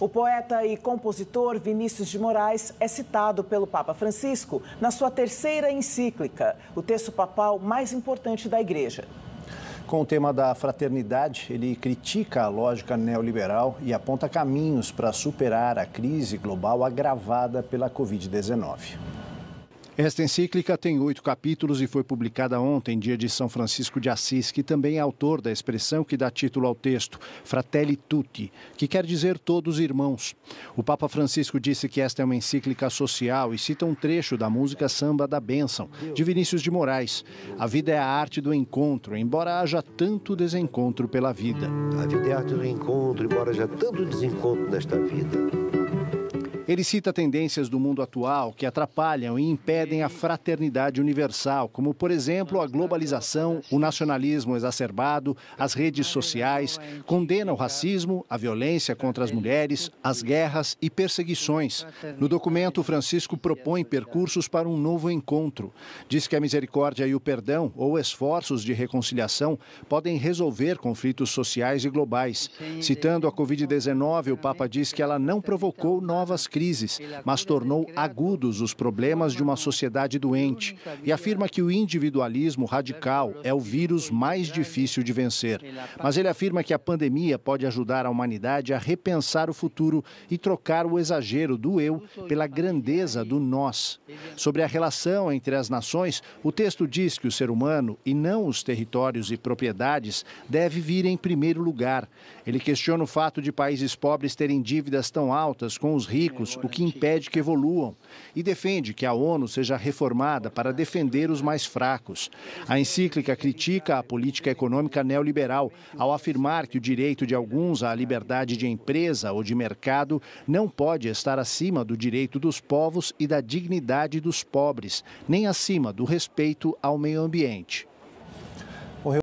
O poeta e compositor Vinícius de Moraes é citado pelo Papa Francisco na sua terceira encíclica, o texto papal mais importante da Igreja. Com o tema da fraternidade, ele critica a lógica neoliberal e aponta caminhos para superar a crise global agravada pela Covid-19. Esta encíclica tem oito capítulos e foi publicada ontem, dia de São Francisco de Assis, que também é autor da expressão que dá título ao texto, Fratelli Tutti, que quer dizer todos irmãos. O Papa Francisco disse que esta é uma encíclica social e cita um trecho da música Samba da Bênção, de Vinícius de Moraes. A vida é a arte do encontro, embora haja tanto desencontro pela vida. A vida é a arte do encontro, embora haja tanto desencontro nesta vida. Ele cita tendências do mundo atual que atrapalham e impedem a fraternidade universal, como, por exemplo, a globalização, o nacionalismo exacerbado, as redes sociais, condena o racismo, a violência contra as mulheres, as guerras e perseguições. No documento, Francisco propõe percursos para um novo encontro. Diz que a misericórdia e o perdão, ou esforços de reconciliação, podem resolver conflitos sociais e globais. Citando a Covid-19, o Papa diz que ela não provocou novas crises crises, mas tornou agudos os problemas de uma sociedade doente e afirma que o individualismo radical é o vírus mais difícil de vencer. Mas ele afirma que a pandemia pode ajudar a humanidade a repensar o futuro e trocar o exagero do eu pela grandeza do nós. Sobre a relação entre as nações, o texto diz que o ser humano, e não os territórios e propriedades, deve vir em primeiro lugar. Ele questiona o fato de países pobres terem dívidas tão altas com os ricos o que impede que evoluam, e defende que a ONU seja reformada para defender os mais fracos. A encíclica critica a política econômica neoliberal ao afirmar que o direito de alguns à liberdade de empresa ou de mercado não pode estar acima do direito dos povos e da dignidade dos pobres, nem acima do respeito ao meio ambiente.